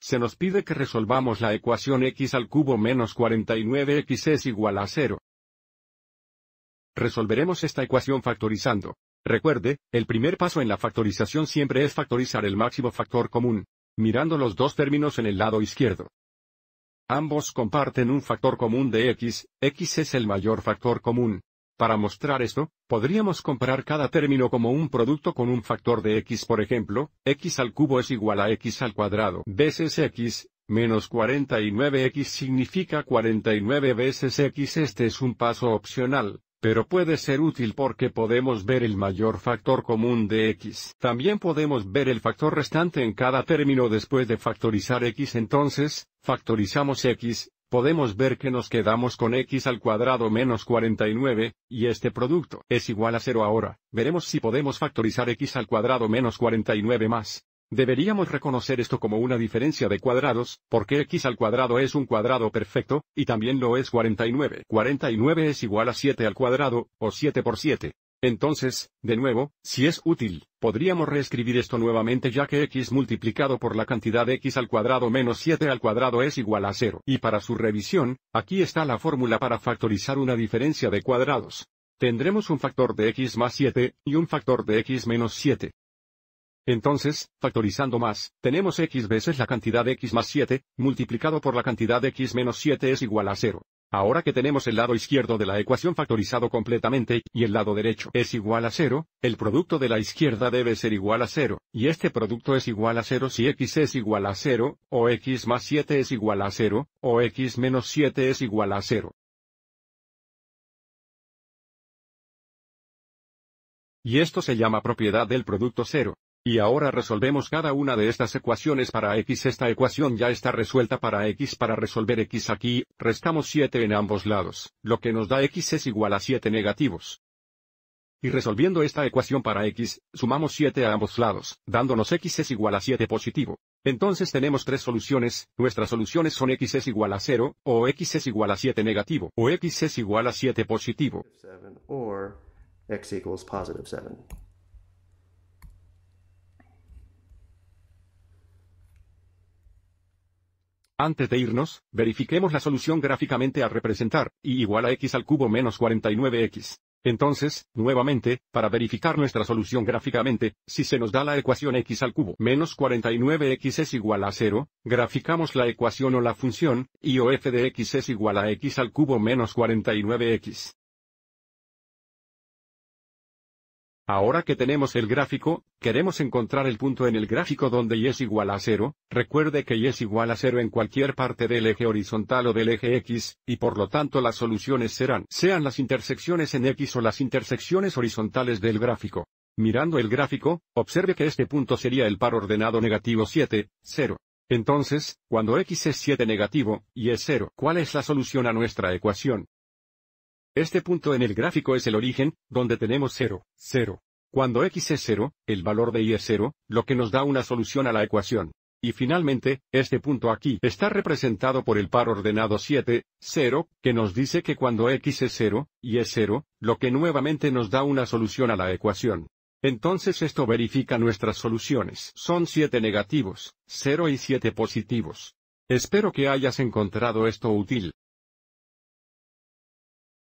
se nos pide que resolvamos la ecuación x al cubo menos 49x es igual a 0. Resolveremos esta ecuación factorizando. Recuerde, el primer paso en la factorización siempre es factorizar el máximo factor común, mirando los dos términos en el lado izquierdo. Ambos comparten un factor común de x, x es el mayor factor común, para mostrar esto, podríamos comparar cada término como un producto con un factor de x, por ejemplo, x al cubo es igual a x al cuadrado veces x, menos 49x significa 49 veces x. Este es un paso opcional, pero puede ser útil porque podemos ver el mayor factor común de x. También podemos ver el factor restante en cada término después de factorizar x. Entonces, factorizamos x, podemos ver que nos quedamos con x al cuadrado menos 49, y este producto es igual a 0 ahora, veremos si podemos factorizar x al cuadrado menos 49 más. Deberíamos reconocer esto como una diferencia de cuadrados, porque x al cuadrado es un cuadrado perfecto, y también lo es 49. 49 es igual a 7 al cuadrado, o 7 por 7. Entonces, de nuevo, si es útil, podríamos reescribir esto nuevamente ya que x multiplicado por la cantidad x al cuadrado menos 7 al cuadrado es igual a 0. Y para su revisión, aquí está la fórmula para factorizar una diferencia de cuadrados. Tendremos un factor de x más 7, y un factor de x menos 7. Entonces, factorizando más, tenemos x veces la cantidad x más 7, multiplicado por la cantidad x menos 7 es igual a 0. Ahora que tenemos el lado izquierdo de la ecuación factorizado completamente, y el lado derecho es igual a cero, el producto de la izquierda debe ser igual a cero, y este producto es igual a cero si x es igual a cero, o x más 7 es igual a cero, o x menos 7 es igual a cero. Y esto se llama propiedad del producto cero. Y ahora resolvemos cada una de estas ecuaciones para x. Esta ecuación ya está resuelta para x. Para resolver x aquí, restamos 7 en ambos lados, lo que nos da x es igual a 7 negativos. Y resolviendo esta ecuación para x, sumamos 7 a ambos lados, dándonos x es igual a 7 positivo. Entonces tenemos tres soluciones, nuestras soluciones son x es igual a 0, o x es igual a 7 negativo, o x es igual a 7 positivo. Antes de irnos, verifiquemos la solución gráficamente a representar y igual a x al cubo menos 49x. Entonces, nuevamente, para verificar nuestra solución gráficamente, si se nos da la ecuación x al cubo menos 49x es igual a 0, graficamos la ecuación o la función, y o f de x es igual a x al cubo menos 49x. Ahora que tenemos el gráfico, queremos encontrar el punto en el gráfico donde y es igual a 0, recuerde que y es igual a 0 en cualquier parte del eje horizontal o del eje X, y por lo tanto las soluciones serán sean las intersecciones en X o las intersecciones horizontales del gráfico. Mirando el gráfico, observe que este punto sería el par ordenado negativo 7, 0. Entonces, cuando X es 7 negativo, y es 0, ¿cuál es la solución a nuestra ecuación? Este punto en el gráfico es el origen, donde tenemos 0, 0. Cuando x es 0, el valor de y es 0, lo que nos da una solución a la ecuación. Y finalmente, este punto aquí está representado por el par ordenado 7, 0, que nos dice que cuando x es 0, y es 0, lo que nuevamente nos da una solución a la ecuación. Entonces esto verifica nuestras soluciones. Son 7 negativos, 0 y 7 positivos. Espero que hayas encontrado esto útil.